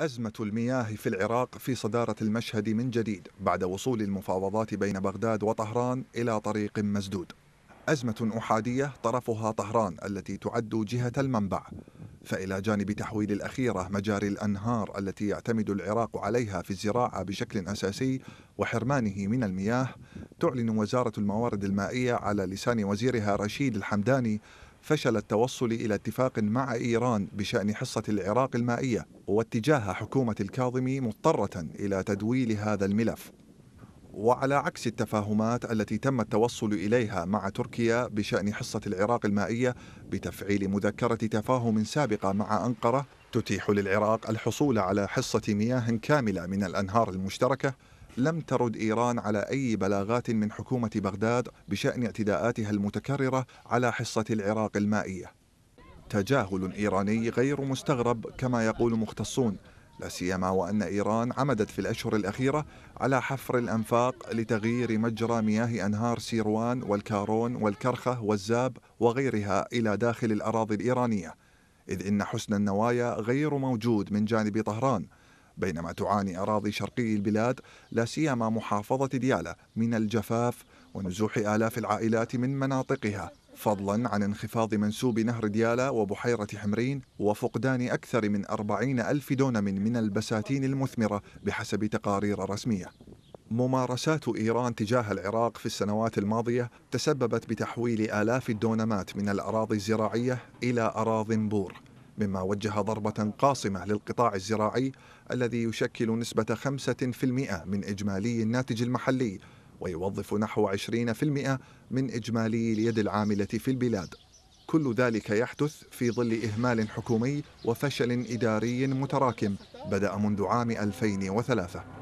أزمة المياه في العراق في صدارة المشهد من جديد بعد وصول المفاوضات بين بغداد وطهران إلى طريق مسدود. أزمة أحادية طرفها طهران التي تعد جهة المنبع. فإلى جانب تحويل الأخيرة مجاري الأنهار التي يعتمد العراق عليها في الزراعة بشكل أساسي وحرمانه من المياه، تعلن وزارة الموارد المائية على لسان وزيرها رشيد الحمداني فشل التوصل إلى اتفاق مع إيران بشأن حصة العراق المائية واتجاه حكومة الكاظمي مضطرة إلى تدويل هذا الملف وعلى عكس التفاهمات التي تم التوصل إليها مع تركيا بشأن حصة العراق المائية بتفعيل مذكرة تفاهم سابقة مع أنقرة تتيح للعراق الحصول على حصة مياه كاملة من الأنهار المشتركة لم ترد إيران على أي بلاغات من حكومة بغداد بشأن اعتداءاتها المتكررة على حصة العراق المائية تجاهل إيراني غير مستغرب كما يقول مختصون لا سيما وأن إيران عمدت في الأشهر الأخيرة على حفر الأنفاق لتغيير مجرى مياه أنهار سيروان والكارون والكرخة والزاب وغيرها إلى داخل الأراضي الإيرانية إذ إن حسن النوايا غير موجود من جانب طهران بينما تعاني أراضي شرقي البلاد لا سيما محافظة ديالى من الجفاف ونزوح آلاف العائلات من مناطقها فضلا عن انخفاض منسوب نهر ديالا وبحيرة حمرين وفقدان أكثر من أربعين ألف دونم من البساتين المثمرة بحسب تقارير رسمية ممارسات إيران تجاه العراق في السنوات الماضية تسببت بتحويل آلاف الدونمات من الأراضي الزراعية إلى أراض بور مما وجه ضربة قاصمة للقطاع الزراعي الذي يشكل نسبة 5% من إجمالي الناتج المحلي ويوظف نحو 20% من إجمالي اليد العاملة في البلاد كل ذلك يحدث في ظل إهمال حكومي وفشل إداري متراكم بدأ منذ عام 2003